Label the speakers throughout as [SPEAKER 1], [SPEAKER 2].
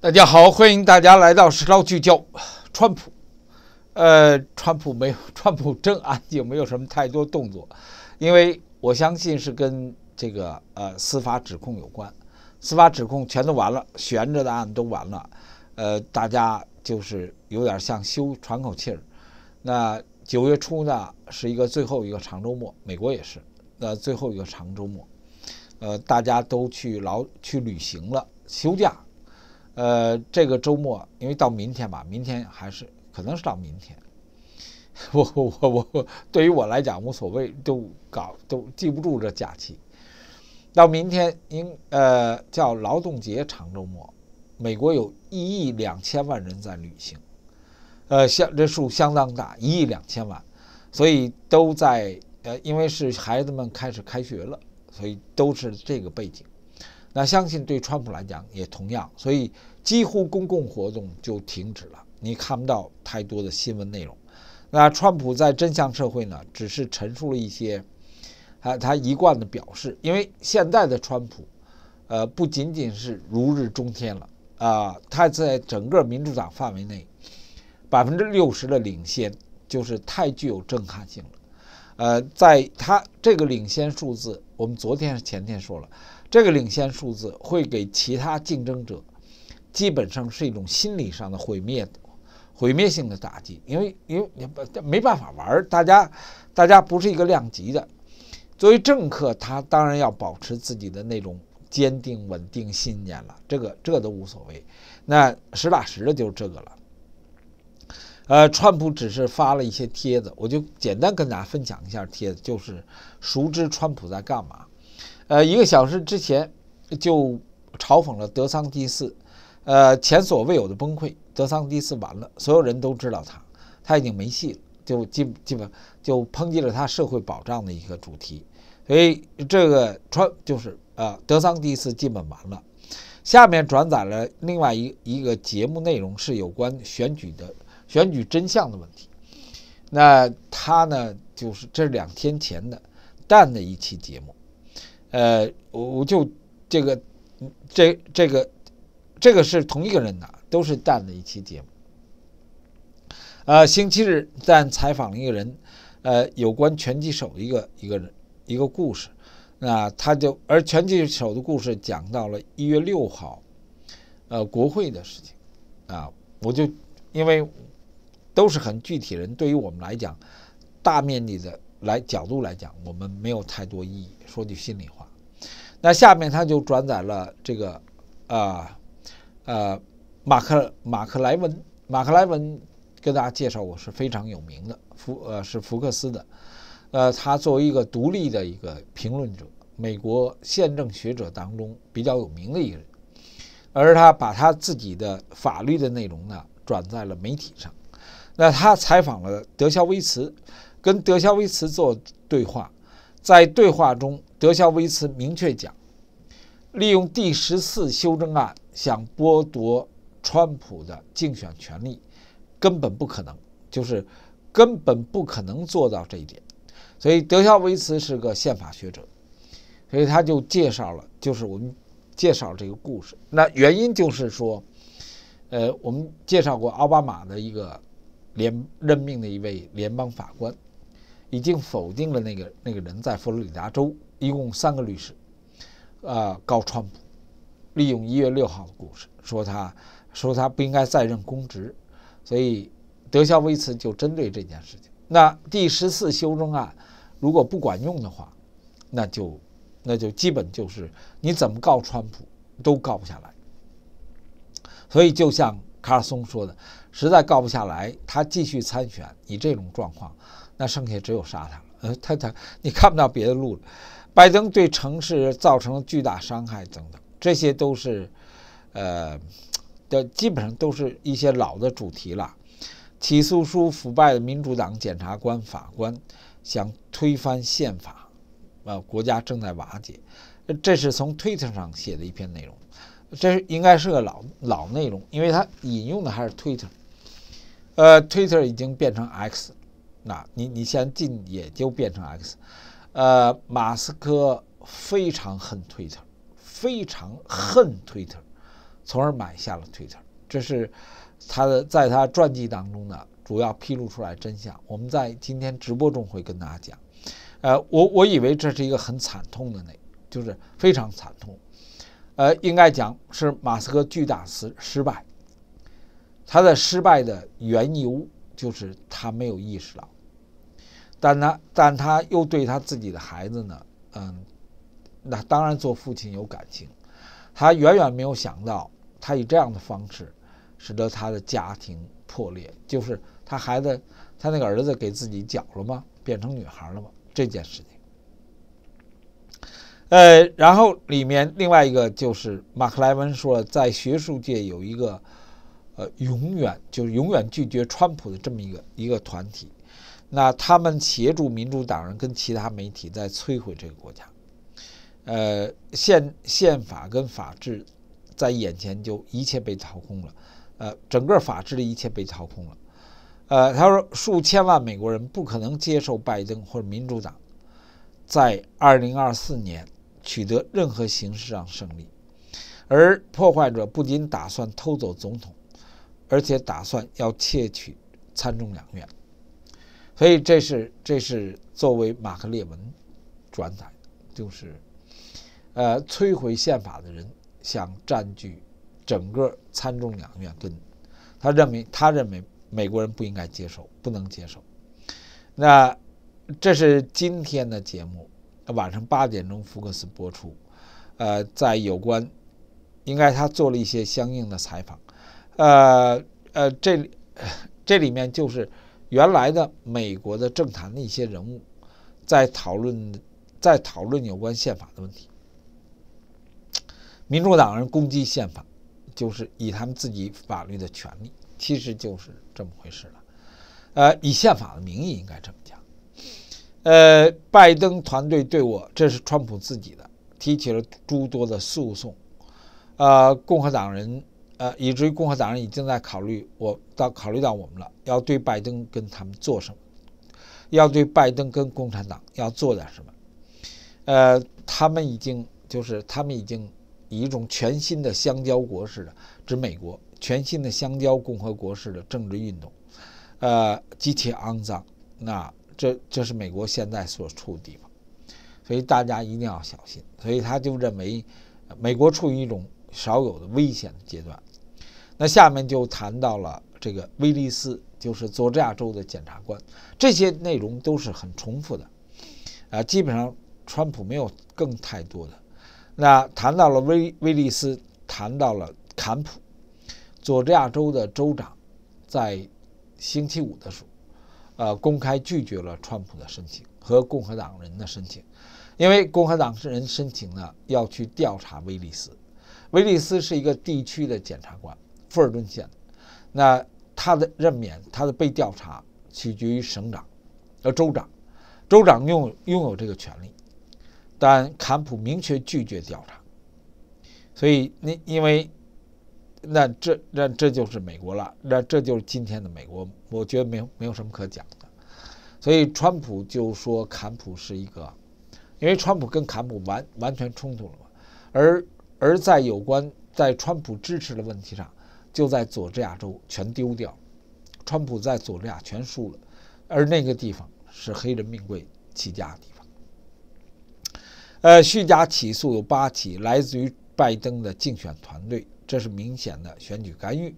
[SPEAKER 1] 大家好，欢迎大家来到《石超聚焦》。川普，呃，川普没有，川普真安静，没有什么太多动作，因为我相信是跟这个呃司法指控有关。司法指控全都完了，悬着的案都完了，呃，大家就是有点像休喘口气儿。那九月初呢，是一个最后一个长周末，美国也是那最后一个长周末，呃，大家都去劳去旅行了，休假。呃，这个周末，因为到明天吧，明天还是可能是到明天。我我我我，对于我来讲无所谓，都搞都记不住这假期。到明天应呃叫劳动节长周末，美国有一亿两千万人在旅行，呃相这数相当大，一亿两千万，所以都在呃，因为是孩子们开始开学了，所以都是这个背景。那相信对川普来讲也同样，所以几乎公共活动就停止了，你看不到太多的新闻内容。那川普在真相社会呢，只是陈述了一些，啊，他一贯的表示。因为现在的川普，呃，不仅仅是如日中天了啊，他在整个民主党范围内百分之六十的领先，就是太具有震撼性了。呃，在他这个领先数字，我们昨天前天说了。这个领先数字会给其他竞争者，基本上是一种心理上的毁灭，毁灭性的打击。因为，因为你没办法玩，大家，大家不是一个量级的。作为政客，他当然要保持自己的那种坚定、稳定信念了。这个，这都无所谓。那实打实的就是这个了。呃，川普只是发了一些帖子，我就简单跟大家分享一下帖子，就是熟知川普在干嘛。呃，一个小时之前就嘲讽了德桑蒂斯，呃，前所未有的崩溃，德桑蒂斯完了，所有人都知道他，他已经没戏了，就基基本就抨击了他社会保障的一个主题，所以这个穿，就是啊，德桑蒂斯基本完了。下面转载了另外一一个节目内容是有关选举的选举真相的问题，那他呢就是这两天前的但的一期节目。呃，我我就这个，这这个这个是同一个人的，都是蛋的一期节目。呃，星期日蛋采访了一个人，呃，有关拳击手一个一个一个故事。那他就而拳击手的故事讲到了一月六号，呃，国会的事情。啊，我就因为都是很具体人，对于我们来讲，大面积的来角度来讲，我们没有太多意义。说句心里话。那下面他就转载了这个，啊，呃，马克马克莱文马克莱文跟大家介绍过是非常有名的福呃是福克斯的，呃他作为一个独立的一个评论者，美国宪政学者当中比较有名的一个人，而他把他自己的法律的内容呢转在了媒体上，那他采访了德肖维茨，跟德肖维茨做对话。在对话中，德肖维茨明确讲：“利用第十次修正案想剥夺川普的竞选权利，根本不可能，就是根本不可能做到这一点。”所以，德肖维茨是个宪法学者，所以他就介绍了，就是我们介绍这个故事。那原因就是说，呃，我们介绍过奥巴马的一个联任命的一位联邦法官。已经否定了那个那个人在佛罗里达州，一共三个律师，呃，告川普，利用一月六号的故事，说他，说他不应该再任公职，所以德肖威茨就针对这件事情。那第十四修正案如果不管用的话，那就那就基本就是你怎么告川普都告不下来。所以就像卡尔松说的，实在告不下来，他继续参选，你这种状况。那剩下只有杀他了。呃，他他你看不到别的路了。拜登对城市造成了巨大伤害等等，这些都是，呃，的基本上都是一些老的主题了。起诉书腐败的民主党检察官法官想推翻宪法，呃，国家正在瓦解。这是从 Twitter 上写的一篇内容，这应该是个老老内容，因为他引用的还是 Twitter。呃，Twitter 已经变成 X。那你你先进也就变成 x，呃，马斯克非常恨 Twitter，非常恨 Twitter，从而买下了 Twitter。这是他的在他传记当中呢，主要披露出来真相。我们在今天直播中会跟大家讲。呃，我我以为这是一个很惨痛的那，就是非常惨痛。呃，应该讲是马斯克巨大失失败。他的失败的缘由就是他没有意识到。但他，但他又对他自己的孩子呢？嗯，那当然做父亲有感情。他远远没有想到，他以这样的方式使得他的家庭破裂，就是他孩子，他那个儿子给自己搅了吗？变成女孩了吗？这件事情。呃，然后里面另外一个就是马克莱文说，在学术界有一个呃，永远就是永远拒绝川普的这么一个一个团体。那他们协助民主党人跟其他媒体在摧毁这个国家，呃，宪宪法跟法治在眼前就一切被掏空了，呃，整个法治的一切被掏空了，呃，他说数千万美国人不可能接受拜登或者民主党在二零二四年取得任何形式上胜利，而破坏者不仅打算偷走总统，而且打算要窃取参众两院。所以这是这是作为马克列文转载，就是，呃，摧毁宪法的人想占据整个参众两院，跟他认为他认为美国人不应该接受，不能接受。那这是今天的节目，晚上八点钟福克斯播出，呃，在有关应该他做了一些相应的采访，呃呃，这里这里面就是。原来的美国的政坛的一些人物，在讨论，在讨论有关宪法的问题。民主党人攻击宪法，就是以他们自己法律的权利，其实就是这么回事了。呃，以宪法的名义应该这么讲。呃，拜登团队对我，这是川普自己的提起了诸多的诉讼。呃，共和党人。呃，以至于共和党人已经在考虑，我到考虑到我们了，要对拜登跟他们做什么，要对拜登跟共产党要做点什么。呃，他们已经就是他们已经以一种全新的香蕉国式的指美国，全新的香蕉共和国式的政治运动，呃，极其肮脏。那这这是美国现在所处的地方，所以大家一定要小心。所以他就认为，美国处于一种少有的危险的阶段。那下面就谈到了这个威利斯，就是佐治亚州的检察官。这些内容都是很重复的，啊，基本上川普没有更太多的。那谈到了威威利斯，谈到了坎普，佐治亚州的州长在星期五的时候，呃，公开拒绝了川普的申请和共和党人的申请，因为共和党人申请呢要去调查威利斯，威利斯是一个地区的检察官。富尔顿县，那他的任免，他的被调查取决于省长，呃州长，州长拥拥有这个权利，但坎普明确拒绝调查，所以你因为那这那这就是美国了，那这就是今天的美国，我觉得没有没有什么可讲的，所以川普就说坎普是一个，因为川普跟坎普完完全冲突了，而而在有关在川普支持的问题上。就在佐治亚州全丢掉，川普在佐治亚全输了，而那个地方是黑人命贵起家的地方。呃，虚假起诉有八起，来自于拜登的竞选团队，这是明显的选举干预，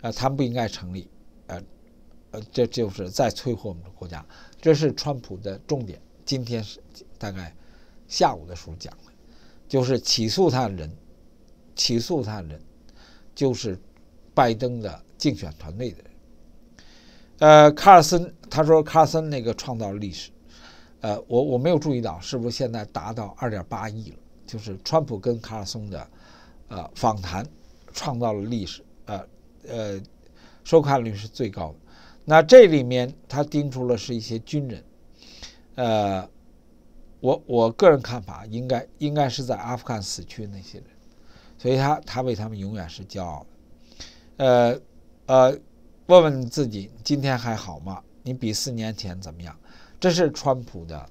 [SPEAKER 1] 啊，他们不应该成立，呃，呃，这就是在摧毁我们的国家，这是川普的重点。今天是大概下午的时候讲的，就是起诉他的人，起诉他的人。就是拜登的竞选团队的，呃，卡尔森他说卡尔森那个创造了历史，呃，我我没有注意到是不是现在达到二点八亿了，就是川普跟卡尔松的呃访谈创造了历史，呃呃，收看率是最高的。那这里面他盯出了是一些军人，呃，我我个人看法应该应该是在阿富汗死去的那些人。所以他他为他们永远是骄傲的，呃呃，问问自己今天还好吗？你比四年前怎么样？这是川普的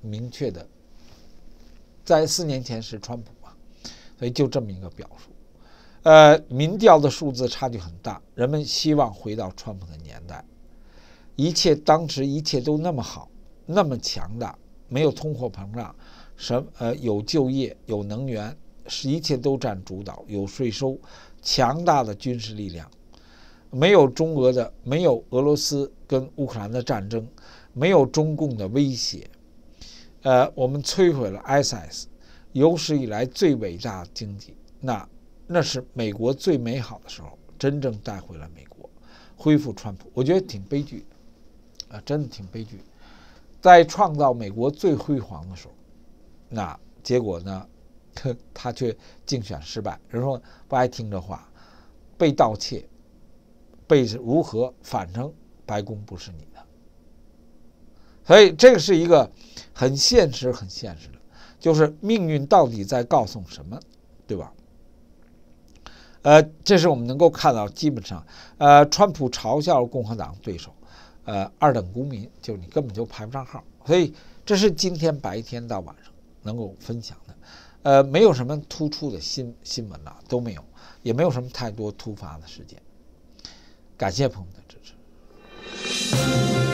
[SPEAKER 1] 明确的，在四年前是川普嘛，所以就这么一个表述。呃，民调的数字差距很大，人们希望回到川普的年代，一切当时一切都那么好，那么强大，没有通货膨胀，什呃有就业，有能源。是一切都占主导，有税收，强大的军事力量，没有中俄的，没有俄罗斯跟乌克兰的战争，没有中共的威胁。呃，我们摧毁了 ISIS，有史以来最伟大的经济，那那是美国最美好的时候，真正带回了美国，恢复川普，我觉得挺悲剧的，啊，真的挺悲剧，在创造美国最辉煌的时候，那结果呢？他却竞选失败，人说不爱听这话，被盗窃，被如何？反正白宫不是你的，所以这个是一个很现实、很现实的，就是命运到底在告诉什么，对吧？呃，这是我们能够看到，基本上，呃，川普嘲笑共和党对手，呃，二等公民，就是你根本就排不上号，所以这是今天白天到晚上能够分享的。呃，没有什么突出的新新闻了，都没有，也没有什么太多突发的事件。感谢朋友们的支持。